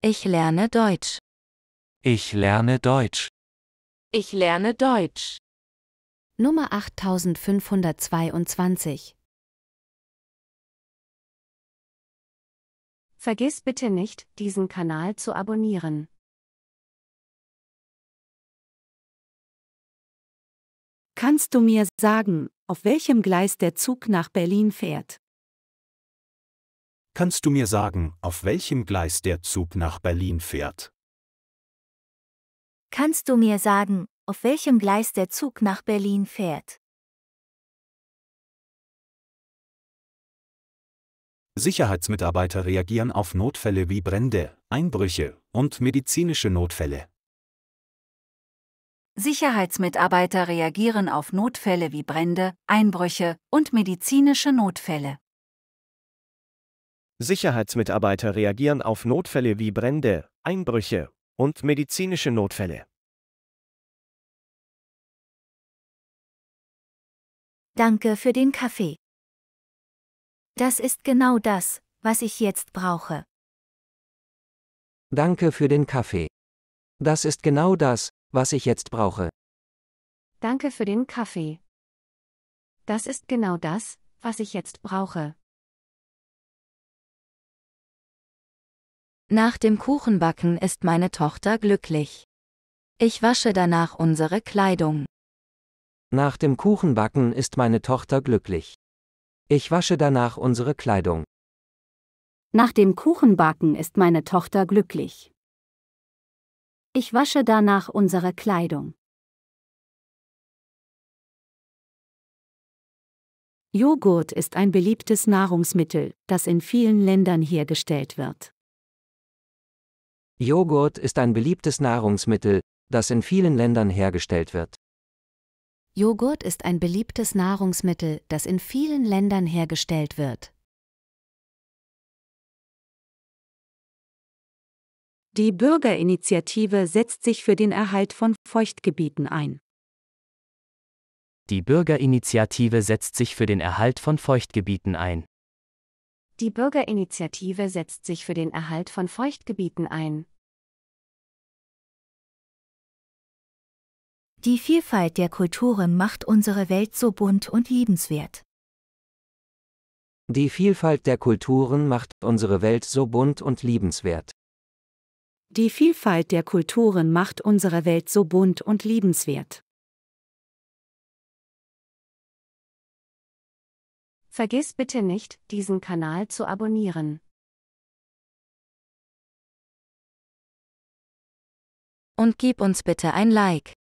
Ich lerne Deutsch. Ich lerne Deutsch. Ich lerne Deutsch. Nummer 8522. Vergiss bitte nicht, diesen Kanal zu abonnieren. Kannst du mir sagen, auf welchem Gleis der Zug nach Berlin fährt? Kannst du mir sagen, auf welchem Gleis der Zug nach Berlin fährt? Kannst du mir sagen, auf welchem Gleis der Zug nach Berlin fährt? Sicherheitsmitarbeiter reagieren auf Notfälle wie Brände, Einbrüche und medizinische Notfälle. Sicherheitsmitarbeiter reagieren auf Notfälle wie Brände, Einbrüche und medizinische Notfälle. Sicherheitsmitarbeiter reagieren auf Notfälle wie Brände, Einbrüche und medizinische Notfälle. Danke für den Kaffee. Das ist genau das, was ich jetzt brauche. Danke für den Kaffee. Das ist genau das, was ich jetzt brauche. Danke für den Kaffee. Das ist genau das, was ich jetzt brauche. Nach dem Kuchenbacken ist meine Tochter glücklich. Ich wasche danach unsere Kleidung. Nach dem Kuchenbacken ist meine Tochter glücklich. Ich wasche danach unsere Kleidung. Nach dem Kuchenbacken ist meine Tochter glücklich. Ich wasche danach unsere Kleidung. Joghurt ist ein beliebtes Nahrungsmittel, das in vielen Ländern hergestellt wird. Joghurt ist ein beliebtes Nahrungsmittel, das in vielen Ländern hergestellt wird. Joghurt ist ein beliebtes Nahrungsmittel, das in vielen Ländern hergestellt wird. Die Bürgerinitiative setzt sich für den Erhalt von Feuchtgebieten ein. Die Bürgerinitiative setzt sich für den Erhalt von Feuchtgebieten ein. Die Bürgerinitiative setzt sich für den Erhalt von Feuchtgebieten ein. Die Vielfalt der Kulturen macht unsere Welt so bunt und liebenswert. Die Vielfalt der Kulturen macht unsere Welt so bunt und liebenswert. Die Vielfalt der Kulturen macht unsere Welt so bunt und liebenswert. Vergiss bitte nicht, diesen Kanal zu abonnieren. Und gib uns bitte ein Like.